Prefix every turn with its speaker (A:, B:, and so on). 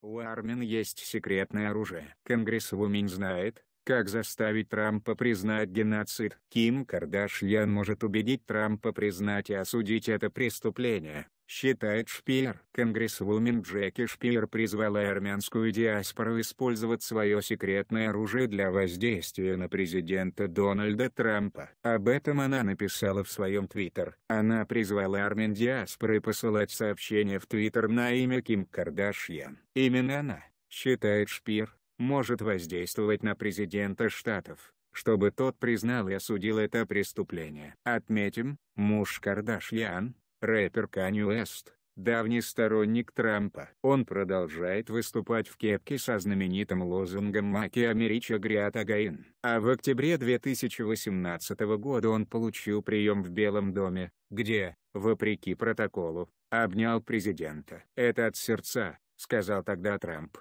A: У Армин есть секретное оружие. Конгресс Вумин знает, как заставить Трампа признать геноцид. Ким Кардашьян может убедить Трампа признать и осудить это преступление считает Шпиллер. Конгрессвумен Джеки Шпиллер призвала армянскую диаспору использовать свое секретное оружие для воздействия на президента Дональда Трампа. Об этом она написала в своем твиттер. Она призвала армян диаспоры посылать сообщения в твиттер на имя Ким Кардашьян. Именно она, считает Шпир, может воздействовать на президента Штатов чтобы тот признал и осудил это преступление. Отметим, муж Кардашьян, Рэпер Канни Уэст, давний сторонник Трампа. Он продолжает выступать в кепке со знаменитым лозунгом «Маки Америча Гриат Агаин». А в октябре 2018 года он получил прием в Белом доме, где, вопреки протоколу, обнял президента. «Это от сердца», — сказал тогда Трамп.